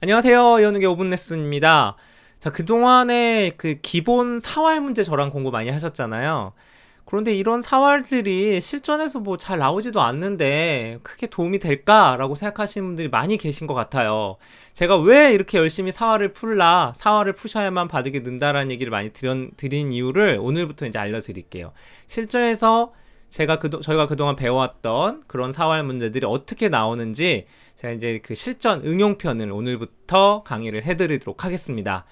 안녕하세요. 이현욱의 5분 레슨입니다. 자, 그동안에 그 기본 사활 문제 저랑 공부 많이 하셨잖아요. 그런데 이런 사활들이 실전에서 뭐 잘 나오지도 않는데 크게 도움이 될까라고 생각하시는 분들이 많이 계신 것 같아요. 제가 왜 이렇게 열심히 사활을 풀라, 사활을 푸셔야만 바둑이 는다라는 얘기를 많이 드린, 드린 이유를 오늘부터 이제 알려드릴게요. 실전에서 제가 그 저희가 그동안 배워왔던 그런 사활 문제들이 어떻게 나오는지 제가 이제 그 실전 응용편을 오늘부터 강의를 해드리도록 하겠습니다.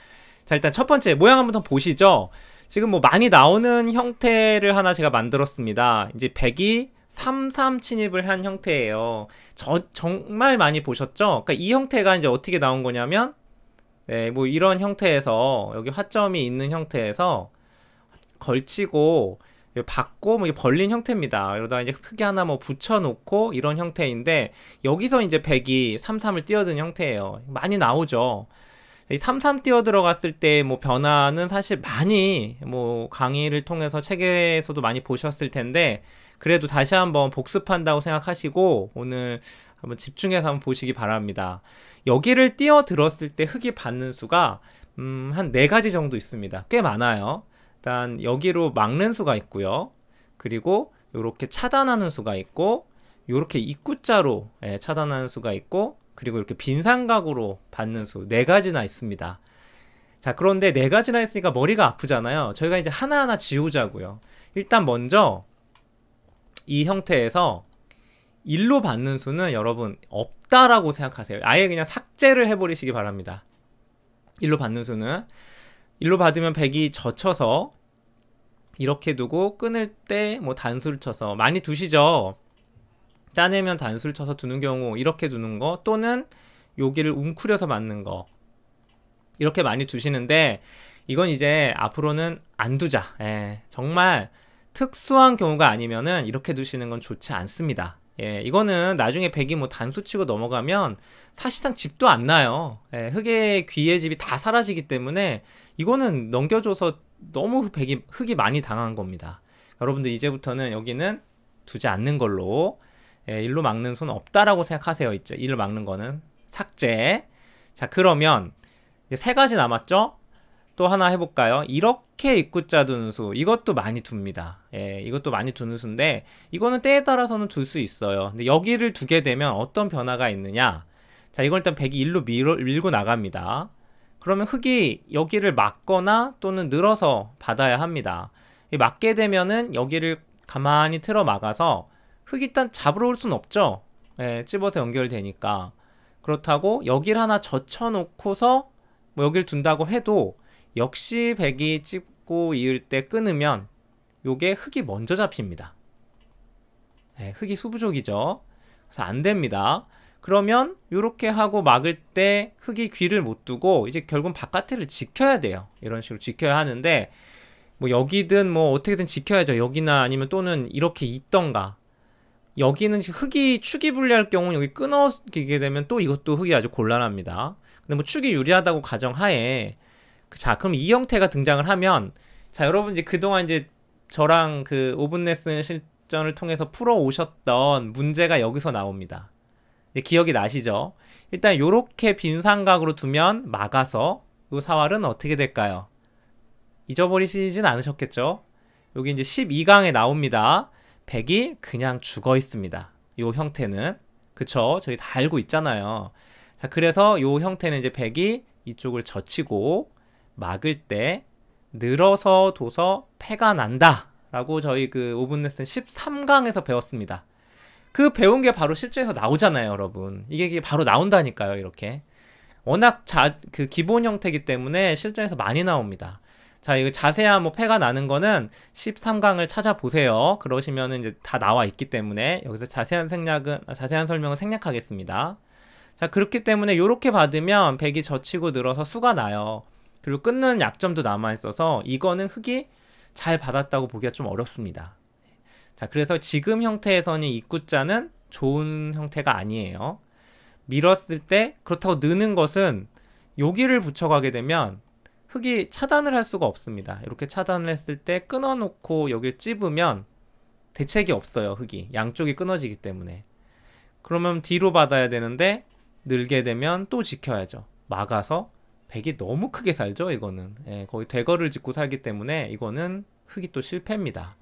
자 일단 첫 번째 모양 한번 보시죠. 지금 뭐 많이 나오는 형태를 하나 제가 만들었습니다. 이제 백이33 침입을 한 형태예요. 저 정말 많이 보셨죠? 그러니까 이 형태가 이제 어떻게 나온 거냐면 네, 뭐 이런 형태에서 여기 화점이 있는 형태에서 걸치고 받고 뭐 벌린 형태입니다. 이러다 이제 크게 하나 뭐 붙여놓고 이런 형태인데 여기서 이제 백이 33을 뛰어든 형태예요. 많이 나오죠. 이33 뛰어 들어갔을 때 뭐 변화는 사실 많이 뭐 강의를 통해서 책에서도 많이 보셨을 텐데 그래도 다시 한번 복습한다고 생각하시고 오늘 한번 집중해서 한번 보시기 바랍니다. 여기를 뛰어 들었을 때 흙이 받는 수가 음, 한 네 가지 정도 있습니다. 꽤 많아요. 일단 여기로 막는 수가 있고요. 그리고 이렇게 차단하는 수가 있고 이렇게 입구자로 예, 차단하는 수가 있고 그리고 이렇게 빈삼각으로 받는 수 네 가지나 있습니다. 자 그런데 네 가지나 있으니까 머리가 아프잖아요. 저희가 이제 하나하나 지우자고요. 일단 먼저 이 형태에서 일로 받는 수는 여러분 없다라고 생각하세요. 아예 그냥 삭제를 해버리시기 바랍니다. 일로 받는 수는 일로 받으면 100이 젖혀서 이렇게 두고 끊을 때 뭐 단수를 쳐서 많이 두시죠. 따내면 단수를 쳐서 두는 경우 이렇게 두는 거 또는 여기를 웅크려서 맞는 거 이렇게 많이 두시는데 이건 이제 앞으로는 안 두자. 에, 예. 정말 특수한 경우가 아니면은 이렇게 두시는 건 좋지 않습니다. 예, 이거는 나중에 백이 뭐 단수 치고 넘어가면 사실상 집도 안 나요. 예, 흑의 귀의 집이 다 사라지기 때문에 이거는 넘겨줘서 너무 백이 흑이 많이 당한 겁니다. 그러니까 여러분들 이제부터는 여기는 두지 않는 걸로 예, 일로 막는 수는 없다라고 생각하세요. 있죠. 일로 막는 거는 삭제. 자, 그러면 세 가지 남았죠? 또 하나 해볼까요? 이렇게 입구자 두는 수 이것도 많이 둡니다. 예, 이것도 많이 두는 수인데 이거는 때에 따라서는 둘 수 있어요. 근데 여기를 두게 되면 어떤 변화가 있느냐? 자, 이걸 일단 1 0 1로 밀어, 밀고 나갑니다. 그러면 흙이 여기를 막거나 또는 늘어서 받아야 합니다. 막게 되면은 여기를 가만히 틀어 막아서 흙이 일단 잡으러 올 수는 없죠. 예, 집어서 연결되니까. 그렇다고 여기를 하나 젖혀놓고서 뭐 여길 둔다고 해도 역시 백이 찍고 이을 때 끊으면 요게 흙이 먼저 잡힙니다. 네, 흙이 수부족이죠. 그래서 안 됩니다. 그러면 이렇게 하고 막을 때 흙이 귀를 못 두고 이제 결국은 바깥을 지켜야 돼요. 이런 식으로 지켜야 하는데 뭐 여기든 뭐 어떻게든 지켜야죠. 여기나 아니면 또는 이렇게 있던가. 여기는 흙이 축이 불리할 경우 여기 끊어지게 되면 또 이것도 흙이 아주 곤란합니다. 근데 뭐 축이 유리하다고 가정하에 자, 그럼 이 형태가 등장을 하면 자, 여러분 이제 그동안 이제 저랑 그 5분 레슨 실전을 통해서 풀어 오셨던 문제가 여기서 나옵니다. 기억이 나시죠? 일단 요렇게 빈 삼각으로 두면 막아서 요 사활은 어떻게 될까요? 잊어버리시진 않으셨겠죠? 여기 이제 12강에 나옵니다. 100이 그냥 죽어 있습니다. 요 형태는 그쵸? 저희 다 알고 있잖아요. 자, 그래서 요 형태는 이제 100이 이쪽을 젖히고 막을 때 늘어서 둬서 폐가 난다 라고 저희 그 5분 레슨 13강에서 배웠습니다. 그 배운 게 바로 실제에서 나오잖아요, 여러분. 이게 바로 나온다니까요, 이렇게. 워낙 자, 그 기본 형태이기 때문에 실전에서 많이 나옵니다. 자, 이거 자세한 뭐 패가 나는 거는 13강을 찾아보세요. 그러시면은 이제 다 나와 있기 때문에 여기서 자세한 생략은, 아, 자세한 설명은 생략하겠습니다. 자, 그렇기 때문에 이렇게 받으면 백이 젖히고 늘어서 수가 나요. 그리고 끊는 약점도 남아있어서 이거는 흙이 잘 받았다고 보기가 좀 어렵습니다. 자, 그래서 지금 형태에서는 입구자는 좋은 형태가 아니에요. 밀었을 때 그렇다고 느는 것은 여기를 붙여가게 되면 흙이 차단을 할 수가 없습니다. 이렇게 차단을 했을 때 끊어놓고 여기를 찝으면 대책이 없어요. 흙이 양쪽이 끊어지기 때문에 그러면 뒤로 받아야 되는데 늘게 되면 또 지켜야죠. 막아서 백이 너무 크게 살죠 이거는 예, 거의 대거를 짓고 살기 때문에 이거는 흙이 또 실패입니다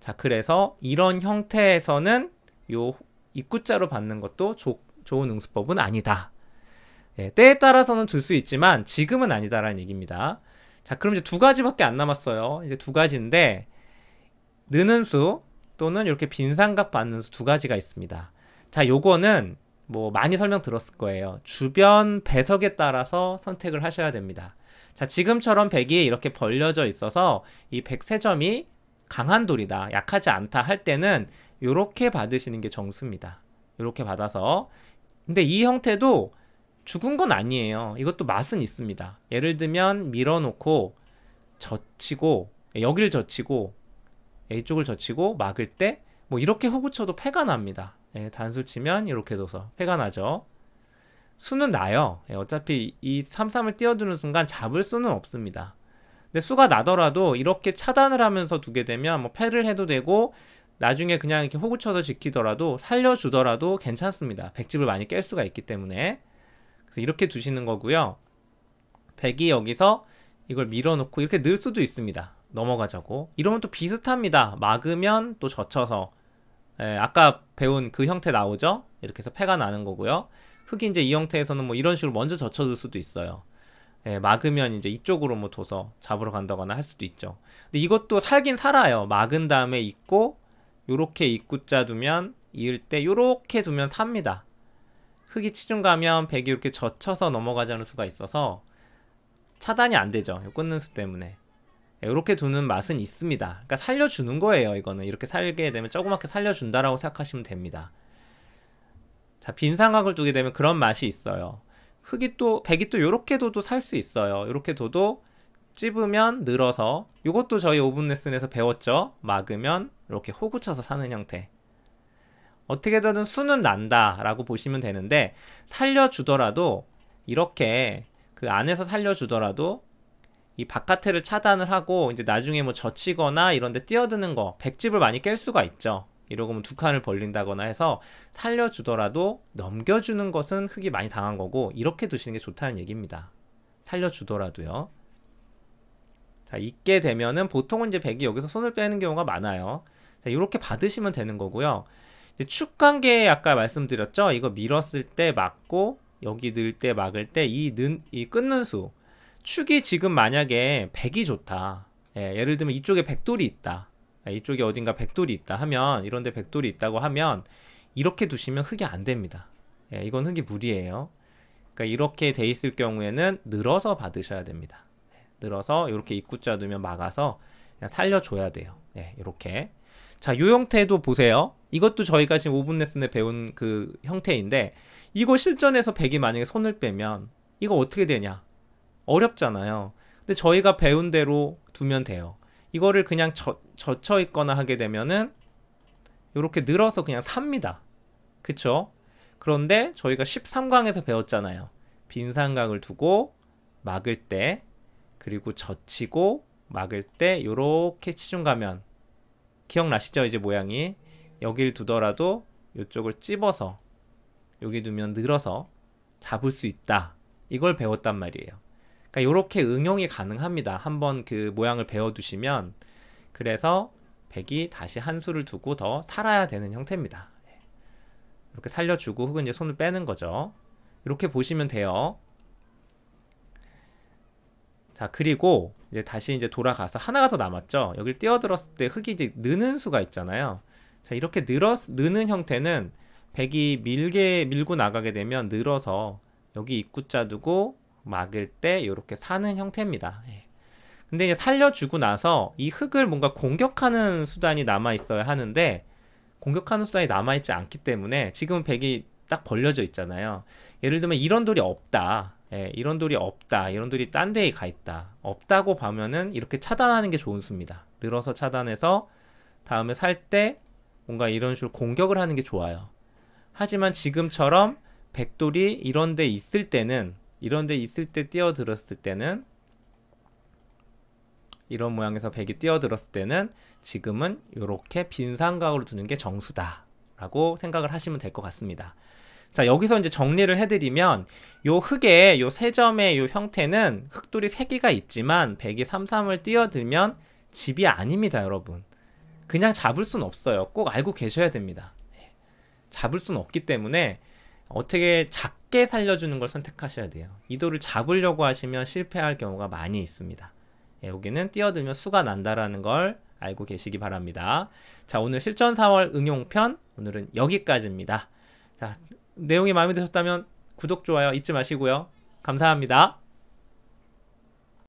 자 그래서 이런 형태에서는 요 입구자로 받는 것도 조, 좋은 응수법은 아니다 예, 때에 따라서는 줄수 있지만 지금은 아니다라는 얘기입니다 자 그럼 이제 두 가지밖에 안 남았어요 이제 두 가지인데 느는 수 또는 이렇게 빈삼각 받는 수 두 가지가 있습니다 자 요거는 뭐 많이 설명 들었을 거예요. 주변 배석에 따라서 선택을 하셔야 됩니다. 자, 지금처럼 배기에 이렇게 벌려져 있어서 이 백세점이 강한 돌이다, 약하지 않다 할 때는 이렇게 받으시는 게 정수입니다. 이렇게 받아서 근데 이 형태도 죽은 건 아니에요. 이것도 맛은 있습니다. 예를 들면 밀어놓고 젖히고 여길 젖히고 a 쪽을 젖히고 막을 때 뭐 이렇게 호구쳐도 패가 납니다. 예, 단수 치면 이렇게 줘서 회가 나죠. 수는 나요. 예, 어차피 이 33을 띄워주는 순간 잡을 수는 없습니다. 근데 수가 나더라도 이렇게 차단을 하면서 두게 되면 뭐 패를 해도 되고 나중에 그냥 이렇게 호구 쳐서 지키더라도 살려주더라도 괜찮습니다. 백집을 많이 깰 수가 있기 때문에 그래서 이렇게 두시는 거고요. 백이 여기서 이걸 밀어놓고 이렇게 넣을 수도 있습니다. 넘어가자고 이러면 또 비슷합니다. 막으면 또 젖혀서 예, 아까 배운 그 형태 나오죠? 이렇게 해서 패가 나는 거고요. 흙이 이제 이 형태에서는 뭐 이런 식으로 먼저 젖혀둘 수도 있어요. 예, 막으면 이제 이쪽으로 뭐 둬서 잡으러 간다거나 할 수도 있죠. 근데 이것도 살긴 살아요. 막은 다음에 있고 요렇게 입구자 두면 이을 때 요렇게 두면 삽니다. 흙이 치중 가면 백이 이렇게 젖혀서 넘어가지 않을 수가 있어서 차단이 안 되죠. 요 끊는 수 때문에. 예, 이렇게 두는 맛은 있습니다. 그러니까 살려주는 거예요. 이거는 이렇게 살게 되면 조그맣게 살려준다라고 생각하시면 됩니다. 자, 빈 상황을 두게 되면 그런 맛이 있어요. 흙이 또 백이 또이렇게 둬도 살 수 있어요. 이렇게 둬도 찝으면 늘어서 이것도 저희 오븐 레슨에서 배웠죠. 막으면 이렇게 호구 쳐서 사는 형태. 어떻게든 수는 난다라고 보시면 되는데 살려주더라도 이렇게 그 안에서 살려주더라도 이 바깥에를 차단을 하고 이제 나중에 뭐 젖히거나 이런 데 뛰어드는 거 백집을 많이 깰 수가 있죠. 이러고 면두 뭐 칸을 벌린다거나 해서 살려주더라도 넘겨주는 것은 흙이 많이 당한 거고 이렇게 두시는 게 좋다는 얘기입니다. 살려주더라도요. 자, 있게 되면은 보통은 이제 백이 여기서 손을 빼는 경우가 많아요. 자, 이렇게 받으시면 되는 거고요. 이제 축 관계 아까 말씀드렸죠? 이거 밀었을 때 막고 여기 넣을 때 막을 때이이 끊는 수 축이 지금 만약에 100이 좋다. 예, 를 들면 이쪽에 100돌이 있다. 예, 이쪽에 어딘가 100돌이 있다 하면 이런데 100돌이 있다고 하면 이렇게 두시면 흙이 안 됩니다. 예, 이건 흙이 무리예요. 그러니까 이렇게 돼 있을 경우에는 늘어서 받으셔야 됩니다. 예, 늘어서 이렇게 입구자 두면 막아서 살려줘야 돼요. 예, 이렇게. 자, 요 형태도 보세요. 이것도 저희가 지금 5분 레슨에 배운 그 형태인데 이거 실전에서 100이 만약에 손을 빼면 이거 어떻게 되냐? 어렵잖아요. 근데 저희가 배운 대로 두면 돼요. 이거를 그냥 젖, 젖혀 있거나 하게 되면은 이렇게 늘어서 그냥 삽니다. 그쵸? 그런데 저희가 13강에서 배웠잖아요. 빈삼각을 두고 막을 때 그리고 젖히고 막을 때 이렇게 치중 가면 기억나시죠? 이제 모양이 여길 두더라도 이쪽을 찝어서 여기 두면 늘어서 잡을 수 있다. 이걸 배웠단 말이에요. 그러니까 이렇게 응용이 가능합니다. 한번 그 모양을 배워두시면 그래서 100이 다시 한 수를 두고 더 살아야 되는 형태입니다. 예. 이렇게 살려주고 혹은 이제 손을 빼는 거죠. 이렇게 보시면 돼요. 자 그리고 이제 다시 이제 돌아가서 하나가 더 남았죠. 여기를 뛰어들었을 때 흙이 이제 느는 수가 있잖아요. 자 이렇게 늘어 느는 형태는 백이 밀게 밀고 나가게 되면 늘어서 여기 입구자 두고 막을 때 이렇게 사는 형태입니다. 예. 근데 이제 살려주고 나서 이 흙을 뭔가 공격하는 수단이 남아 있어야 하는데 공격하는 수단이 남아 있지 않기 때문에 지금은 백이 딱 벌려져 있잖아요. 예를 들면 이런 돌이 없다. 예, 이런 돌이 없다. 이런 돌이 딴 데에 가 있다. 없다고 보면은 이렇게 차단하는 게 좋은 수입니다. 늘어서 차단해서 다음에 살 때 뭔가 이런 식으로 공격을 하는 게 좋아요. 하지만 지금처럼 백돌이 이런 데 있을 때는 이런 데 있을 때 뛰어들었을 때는 이런 모양에서 백이 뛰어들었을 때는 지금은 이렇게 빈상각으로 두는 게 정수다 라고 생각을 하시면 될 것 같습니다 자 여기서 이제 정리를 해드리면 요 흙의 요세 점의 요 형태는 흙돌이 3 개가 있지만 백이 3 3을 뛰어들면 집이 아닙니다 여러분 그냥 잡을 순 없어요 꼭 알고 계셔야 됩니다 예. 잡을 순 없기 때문에 어떻게 작게 살려주는 걸 선택하셔야 돼요. 이도를 잡으려고 하시면 실패할 경우가 많이 있습니다. 예, 여기는 뛰어들면 수가 난다라는 걸 알고 계시기 바랍니다. 자, 오늘 실전 4월 응용편 오늘은 여기까지입니다. 자, 내용이 마음에 드셨다면 구독, 좋아요 잊지 마시고요. 감사합니다.